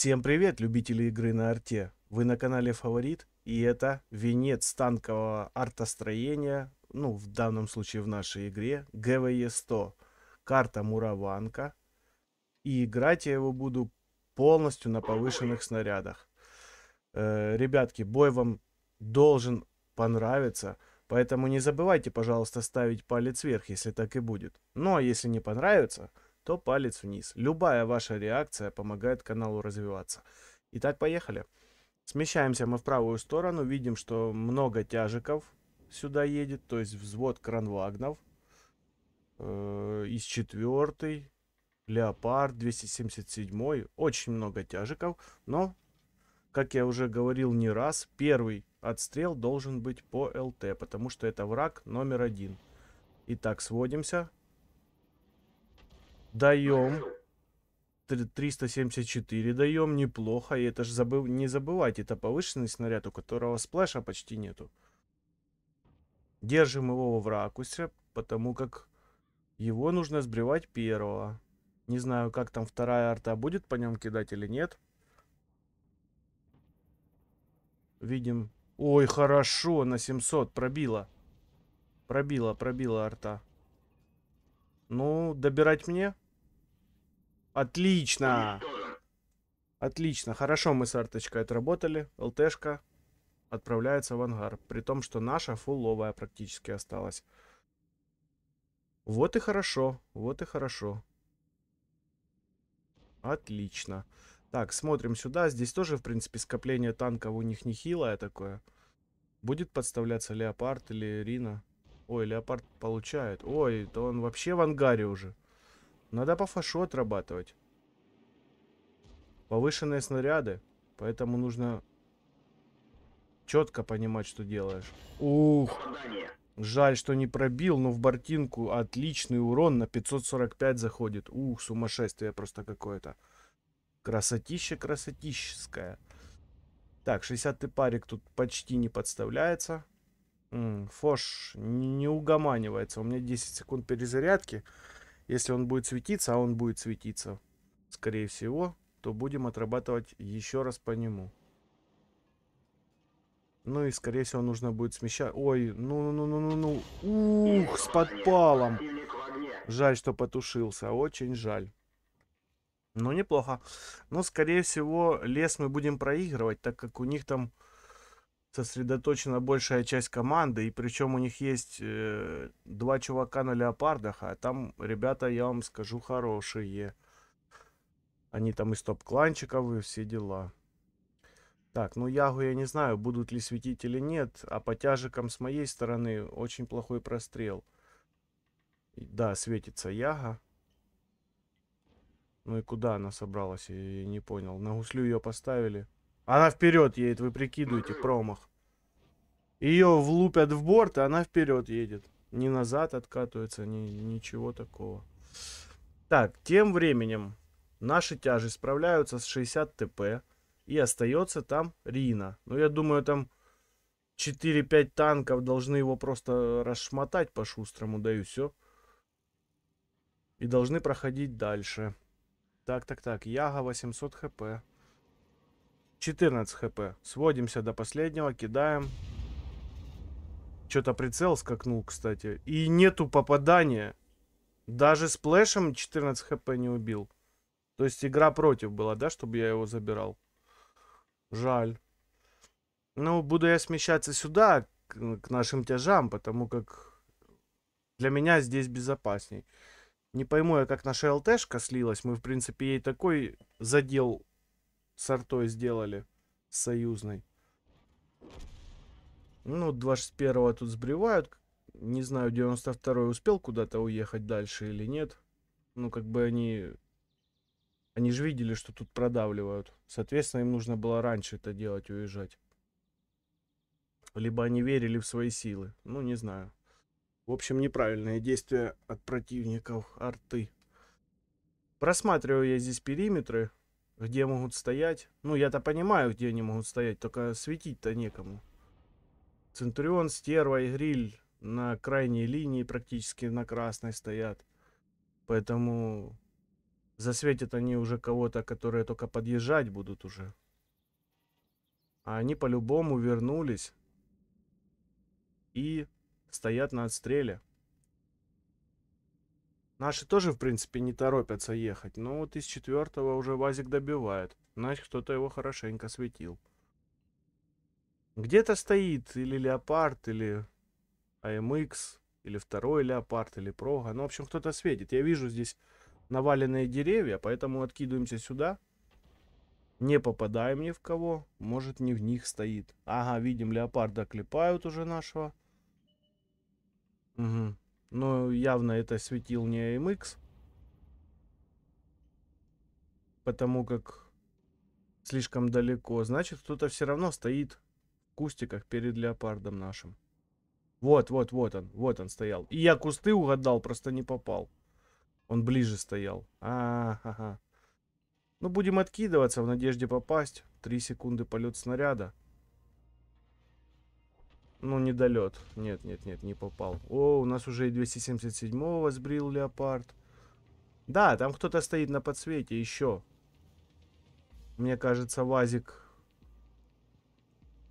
Всем привет, любители игры на арте! Вы на канале Фаворит, и это венец танкового артостроения, ну, в данном случае в нашей игре, ГВЕ-100, карта Мураванка. И играть я его буду полностью на повышенных снарядах. Э, ребятки, бой вам должен понравиться, поэтому не забывайте, пожалуйста, ставить палец вверх, если так и будет. Но ну, а если не понравится, то палец вниз. Любая ваша реакция помогает каналу развиваться. Итак, поехали. Смещаемся мы в правую сторону, видим, что много тяжиков сюда едет, то есть взвод кранвагнов. Э, из четвертой, леопард, 277, очень много тяжиков, но, как я уже говорил не раз, первый отстрел должен быть по ЛТ, потому что это враг номер один. Итак, сводимся. Даем. 374 даем, неплохо. И это же забыв... не забывайте, это повышенный снаряд, у которого сплэша почти нету. Держим его в ракусе, потому как его нужно сбривать первого. Не знаю, как там вторая арта будет по нем кидать или нет. Видим. Ой, хорошо, на 700 пробила. Пробила, пробила арта. Ну, добирать мне? Отлично. Отлично. Хорошо мы с арточкой отработали. ЛТшка отправляется в ангар. При том, что наша фуловая практически осталась. Вот и хорошо. Вот и хорошо. Отлично. Так, смотрим сюда. Здесь тоже, в принципе, скопление танков у них нехилое такое. Будет подставляться Леопард или Рина? Ой, Леопард получает. Ой, то он вообще в ангаре уже. Надо по фашу отрабатывать. Повышенные снаряды. Поэтому нужно четко понимать, что делаешь. Ух. Жаль, что не пробил, но в бортинку отличный урон на 545 заходит. Ух, сумасшествие просто какое-то. Красотища красотическая. Так, 60 парик тут почти не подставляется. М -м, Фош не угоманивается. У меня 10 секунд перезарядки. Если он будет светиться, а он будет светиться, скорее всего, то будем отрабатывать еще раз по нему. Ну и, скорее всего, нужно будет смещать... Ой, ну-ну-ну-ну-ну. Ух, с подпалом. Жаль, что потушился. Очень жаль. Но ну, неплохо. Но, скорее всего, лес мы будем проигрывать, так как у них там сосредоточена большая часть команды, и причем у них есть э, два чувака на леопардах, а там ребята, я вам скажу, хорошие. Они там из топ-кланчиков и все дела. Так, ну Ягу я не знаю, будут ли светить или нет, а по тяжикам с моей стороны очень плохой прострел. Да, светится Яга. Ну и куда она собралась, я не понял. На гуслю ее поставили. Она вперед едет, вы прикидываете, промах. Ее влупят в борт, и она вперед едет. Не назад откатывается, ни, ничего такого. Так, тем временем наши тяжи справляются с 60 ТП. И остается там Рина. Ну, я думаю, там 4-5 танков должны его просто расшмотать по-шустрому, да и все. И должны проходить дальше. Так, так, так, Яга 800 хп. 14 хп. Сводимся до последнего, кидаем. Что-то прицел скакнул, кстати. И нету попадания. Даже с плэшем 14 хп не убил. То есть игра против была, да, чтобы я его забирал. Жаль. Ну, буду я смещаться сюда, к, к нашим тяжам, потому как для меня здесь безопасней. Не пойму я, как наша ЛТшка слилась. Мы, в принципе, ей такой задел с артой сделали. С союзной. Ну, 21-го тут сбривают. Не знаю, 92-й успел куда-то уехать дальше или нет. Ну, как бы они... Они же видели, что тут продавливают. Соответственно, им нужно было раньше это делать, уезжать. Либо они верили в свои силы. Ну, не знаю. В общем, неправильные действия от противников арты. Просматриваю я здесь периметры. Где могут стоять? Ну, я-то понимаю, где они могут стоять, только светить-то некому. Центурион, стерва и гриль на крайней линии практически на красной стоят. Поэтому засветят они уже кого-то, которые только подъезжать будут уже. А они по-любому вернулись и стоят на отстреле. Наши тоже, в принципе, не торопятся ехать, но вот из четвертого уже ВАЗик добивает. Значит, кто-то его хорошенько светил. Где-то стоит или Леопард, или АМХ, или второй Леопард, или Прога. Ну, в общем, кто-то светит. Я вижу здесь наваленные деревья, поэтому откидываемся сюда. Не попадаем ни в кого. Может, не в них стоит. Ага, видим, леопарда клепают уже нашего. Угу. Но явно это светил не AMX. Потому как слишком далеко. Значит, кто-то все равно стоит в кустиках перед леопардом нашим. Вот, вот, вот он, вот он стоял. И я кусты угадал, просто не попал. Он ближе стоял. А, ага. -а -а. Ну, будем откидываться в надежде попасть. Три секунды полет снаряда. Ну, недолет. Нет, нет, нет, не попал. О, у нас уже и 277-го сбрил леопард. Да, там кто-то стоит на подсвете еще. Мне кажется, ВАЗик...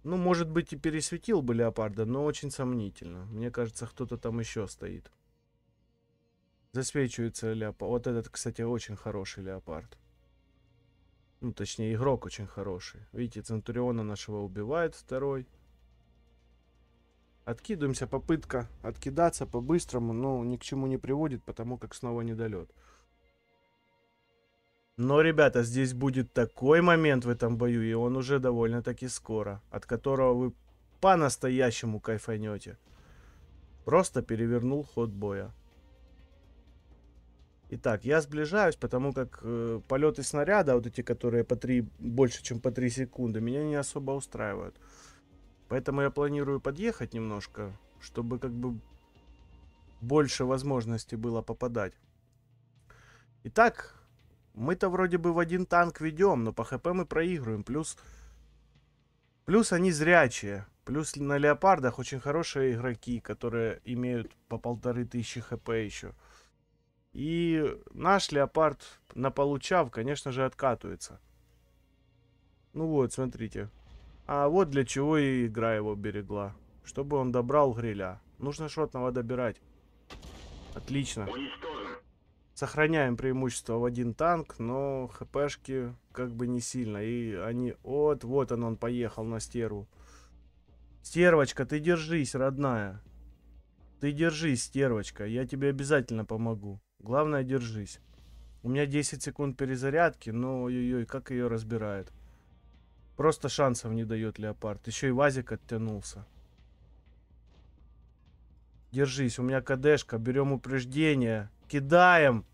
Ну, может быть, и пересветил бы леопарда, но очень сомнительно. Мне кажется, кто-то там еще стоит. Засвечивается леопард. Вот этот, кстати, очень хороший леопард. Ну, точнее, игрок очень хороший. Видите, Центуриона нашего убивает второй. Откидываемся, попытка откидаться по-быстрому, но ни к чему не приводит, потому как снова недолет. Но, ребята, здесь будет такой момент в этом бою, и он уже довольно-таки скоро, от которого вы по-настоящему кайфанете. Просто перевернул ход боя. Итак, я сближаюсь, потому как э, полеты снаряда, вот эти, которые по 3, больше, чем по 3 секунды, меня не особо устраивают. Поэтому я планирую подъехать немножко, чтобы как бы больше возможности было попадать. Итак, мы-то вроде бы в один танк ведем, но по хп мы проигрываем. Плюс, плюс они зрячие. Плюс на леопардах очень хорошие игроки, которые имеют по полторы тысячи хп еще. И наш леопард, на получав, конечно же, откатывается. Ну вот, смотрите. А вот для чего и игра его берегла. Чтобы он добрал гриля. Нужно шотного добирать. Отлично. Сохраняем преимущество в один танк, но хпшки как бы не сильно. И они... Вот, вот он, он поехал на стерву. Стервочка, ты держись, родная. Ты держись, стервочка. Я тебе обязательно помогу. Главное, держись. У меня 10 секунд перезарядки, но ой-ой, как ее разбирает. Просто шансов не дает леопард. Еще и вазик оттянулся. Держись, у меня КДшка, Берем упреждение. Кидаем.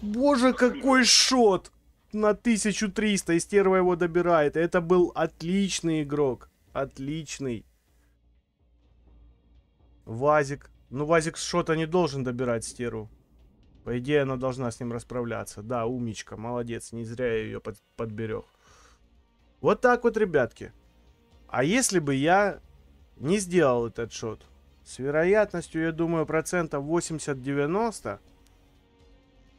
Боже, какой шот! На 1300 и стерва его добирает. Это был отличный игрок. Отличный. Вазик. Ну, Вазик с шота не должен добирать стеру. По идее, она должна с ним расправляться. Да, умничка, молодец. Не зря я ее под подберег. Вот так вот, ребятки. А если бы я не сделал этот шот, с вероятностью, я думаю, процентов 80-90,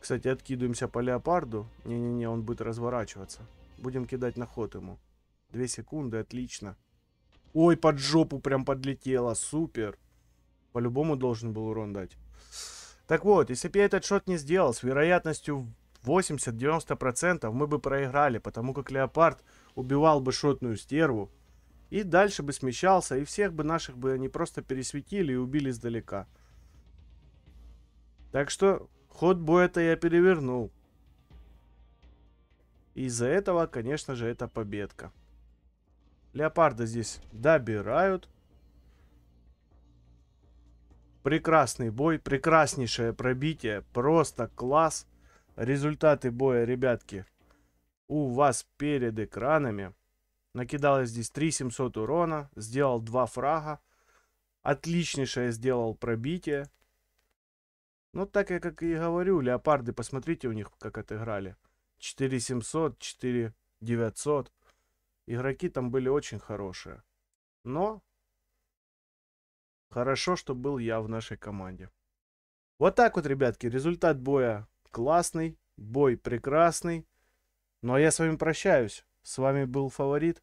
кстати, откидываемся по леопарду. Не-не-не, он будет разворачиваться. Будем кидать на ход ему. Две секунды, отлично. Ой, под жопу прям подлетело, супер. По-любому должен был урон дать. Так вот, если бы я этот шот не сделал, с вероятностью 80-90% мы бы проиграли, потому как леопард убивал бы шотную стерву, и дальше бы смещался, и всех бы наших бы они просто пересветили и убили издалека. Так что ход боя-то я перевернул. из-за этого, конечно же, это победка. Леопарда здесь добирают. Прекрасный бой, прекраснейшее пробитие, просто класс. Результаты боя, ребятки, у вас перед экранами. Накидал здесь 3700 урона, сделал два фрага. Отличнейшее сделал пробитие. Ну, так я как и говорю, леопарды, посмотрите у них, как отыграли. 4700, 4900. Игроки там были очень хорошие. Но хорошо, что был я в нашей команде. Вот так вот, ребятки, результат боя классный, бой прекрасный. Ну а я с вами прощаюсь. С вами был Фаворит.